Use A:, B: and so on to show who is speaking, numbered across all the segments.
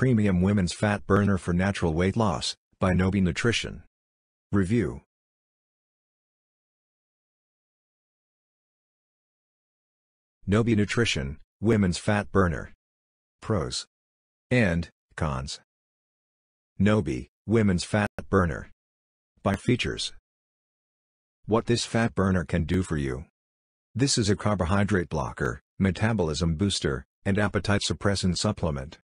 A: Premium Women's Fat Burner for Natural Weight Loss, by Nobi Nutrition. Review Nobi Nutrition, Women's Fat Burner. Pros and Cons. Nobi, Women's Fat Burner. By features. What this fat burner can do for you. This is a carbohydrate blocker, metabolism booster, and appetite suppressant supplement.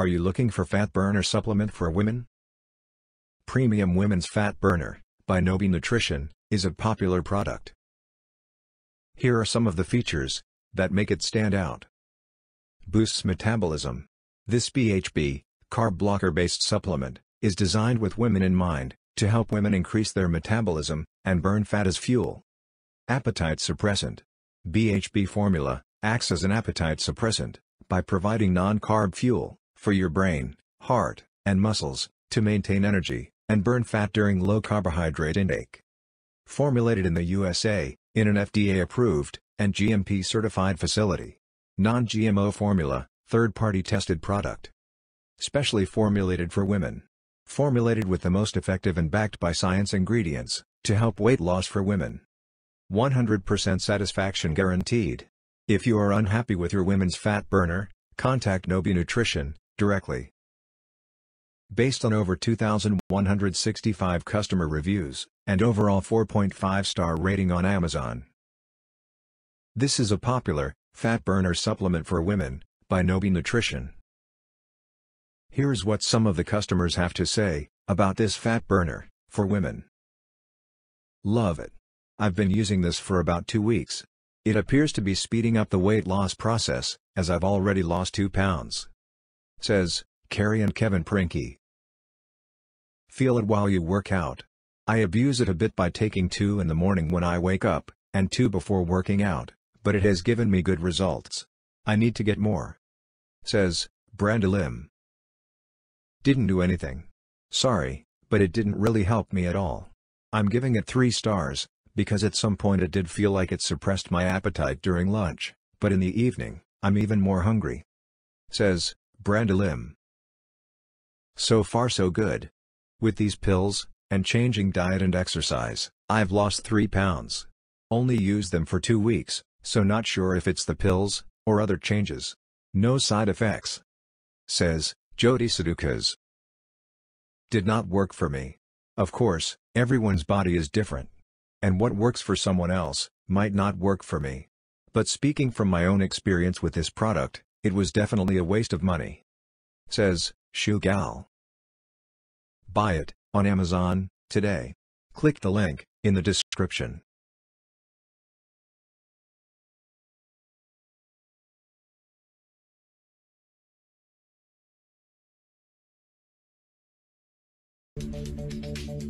A: Are you looking for fat burner supplement for women? Premium Women's Fat Burner, by Nobi Nutrition, is a popular product. Here are some of the features that make it stand out. Boosts metabolism. This BHB, carb blocker based supplement, is designed with women in mind to help women increase their metabolism and burn fat as fuel. Appetite suppressant. BHB formula acts as an appetite suppressant by providing non carb fuel for your brain, heart, and muscles, to maintain energy, and burn fat during low carbohydrate intake. Formulated in the USA, in an FDA-approved, and GMP-certified facility. Non-GMO formula, third-party tested product. Specially formulated for women. Formulated with the most effective and backed by science ingredients, to help weight loss for women. 100% satisfaction guaranteed. If you are unhappy with your women's fat burner, contact Nobi Nutrition, Directly. Based on over 2,165 customer reviews, and overall 4.5 star rating on Amazon. This is a popular, fat burner supplement for women, by Nobi Nutrition. Here's what some of the customers have to say, about this fat burner, for women. Love it. I've been using this for about two weeks. It appears to be speeding up the weight loss process, as I've already lost 2 pounds says, Carrie and Kevin Prinky. Feel it while you work out. I abuse it a bit by taking two in the morning when I wake up, and two before working out, but it has given me good results. I need to get more. Says, Brenda Lim. Didn't do anything. Sorry, but it didn't really help me at all. I'm giving it 3 stars, because at some point it did feel like it suppressed my appetite during lunch, but in the evening, I'm even more hungry. Says, Brenda Lim. So far so good. With these pills, and changing diet and exercise, I've lost 3 pounds. Only used them for 2 weeks, so not sure if it's the pills, or other changes. No side effects. Says, Jody Sadukas. Did not work for me. Of course, everyone's body is different. And what works for someone else, might not work for me. But speaking from my own experience with this product, it was definitely a waste of money. Says, Shoe Gal. Buy it, on Amazon, today. Click the link, in the description. Thank you.